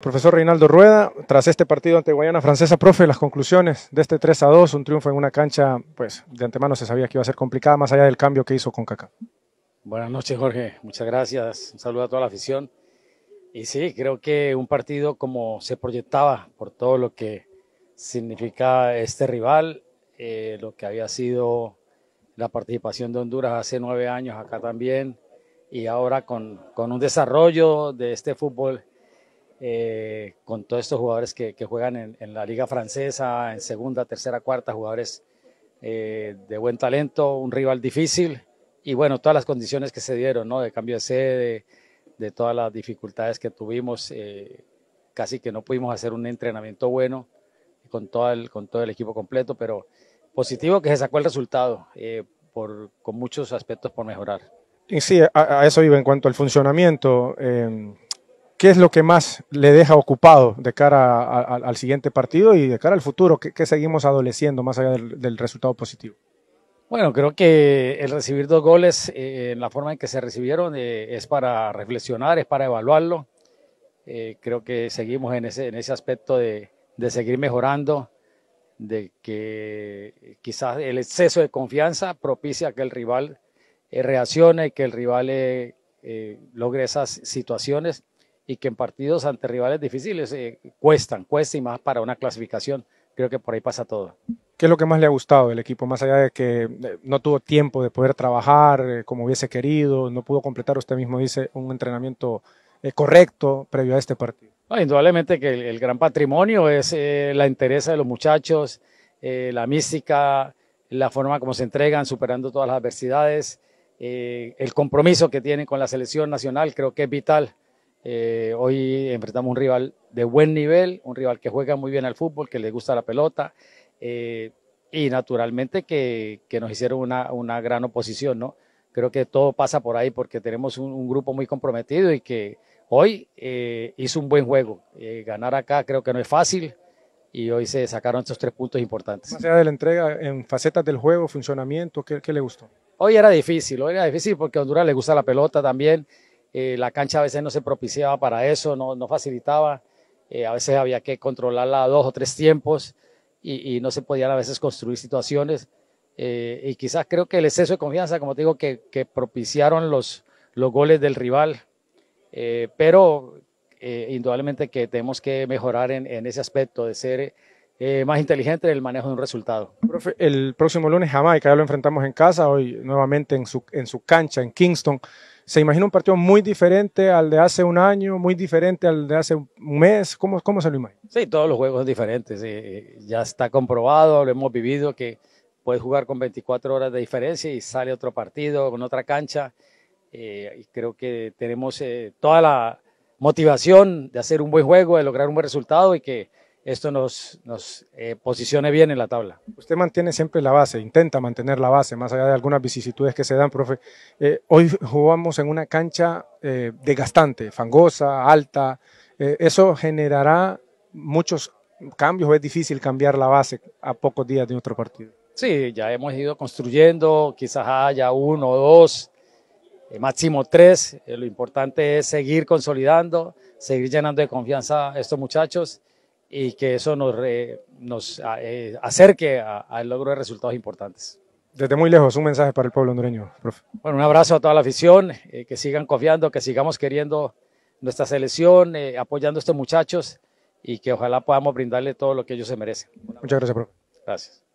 Profesor Reinaldo Rueda, tras este partido ante Guayana Francesa, profe, las conclusiones de este 3 a 2, un triunfo en una cancha, pues de antemano se sabía que iba a ser complicada, más allá del cambio que hizo con Kaká. Buenas noches, Jorge, muchas gracias, un saludo a toda la afición. Y sí, creo que un partido como se proyectaba por todo lo que significa este rival, eh, lo que había sido la participación de Honduras hace nueve años acá también, y ahora con, con un desarrollo de este fútbol eh, con todos estos jugadores que, juegan en, la liga francesa, en segunda, tercera, cuarta, jugadores eh, de buen talento, un rival difícil y bueno, todas las condiciones que se dieron, ¿no? De cambio de sede, de, todas las dificultades que tuvimos, eh, casi que no pudimos hacer un entrenamiento bueno con todo el, con todo el equipo completo, pero positivo que se sacó el resultado, por, con muchos aspectos por mejorar. Y sí, a, a, eso iba en cuanto al funcionamiento. Em, ¿Qué es lo que más le deja ocupado de cara al siguiente partido y de cara al futuro? ¿Qué, seguimos adoleciendo más allá del, resultado positivo? Bueno, creo que el recibir dos goles eh, en la forma en que se recibieron eh, es para reflexionar, es para evaluarlo. Eh, creo que seguimos en ese, en ese aspecto de, seguir mejorando, de que quizás el exceso de confianza propicia que el rival reaccione, y que el rival logre esas situaciones y que en partidos ante rivales difíciles eh, cuestan, cuesta y más para una clasificación. Creo que por ahí pasa todo. ¿Qué es lo que más le ha gustado del equipo? Más allá de que eh, no tuvo tiempo de poder trabajar eh, como hubiese querido, no pudo completar, usted mismo dice, un entrenamiento correcto previo a este partido. indudablemente que el, gran patrimonio es la interés de los muchachos, la mística, la forma como se entregan, superando todas las adversidades, el compromiso que tienen con la selección nacional, creo que es vital eh, hoy enfrentamos un rival de buen nivel, un rival que juega muy bien al fútbol, que le gusta la pelota eh, y naturalmente que, nos hicieron una, gran oposición, ¿no? Creo que todo pasa por ahí porque tenemos un, grupo muy comprometido y que hoy eh, hizo un buen juego. ganar acá creo que no es fácil y hoy se sacaron estos tres puntos importantes. Más de la entrega, en facetas del juego, funcionamiento, ¿qué, le gustó? Hoy era difícil, hoy era difícil porque a Honduras le gusta la pelota también. Eh, la cancha a veces no se propiciaba para eso, no, facilitaba. Eh, a veces había que controlarla dos o tres tiempos y, no se podían a veces construir situaciones. Eh, y quizás creo que el exceso de confianza, como te digo, que, que propiciaron los, los goles del rival. pero indudablemente que tenemos que mejorar en, ese aspecto de ser más inteligente en el manejo de un resultado. el próximo lunes Jamaica, ya lo enfrentamos en casa, hoy nuevamente en su, en su cancha, en Kingston se imagina un partido muy diferente al de hace un año, muy diferente al de hace un mes? ¿Cómo, cómo se lo imagina? Sí, todos los juegos son diferentes. Ya está comprobado, lo hemos vivido, que puedes jugar con 24 horas de diferencia y sale otro partido con otra cancha. Eh, y creo que tenemos eh, toda la motivación de hacer un buen juego, de lograr un buen resultado y que esto nos, eh, posicione bien en la tabla. Usted mantiene siempre la base, intenta mantener la base, más allá de algunas vicisitudes que se dan, profe. Eh, hoy jugamos en una cancha degastante, eh, desgastante, fangosa, alta. eso generará muchos cambios o es difícil cambiar la base a pocos días de otro partido. Sí, ya hemos ido construyendo, quizás haya uno o dos, máximo tres. lo importante es seguir consolidando, seguir llenando de confianza a estos muchachos y que eso nos, nos eh, acerque al logro de resultados importantes. Desde muy lejos, un mensaje para el pueblo hondureño, profe. Bueno, un abrazo a toda la afición, eh, que sigan confiando, que sigamos queriendo nuestra selección, eh, apoyando a estos muchachos y que ojalá podamos brindarle todo lo que ellos se merecen. Muchas gracias, profe. Gracias.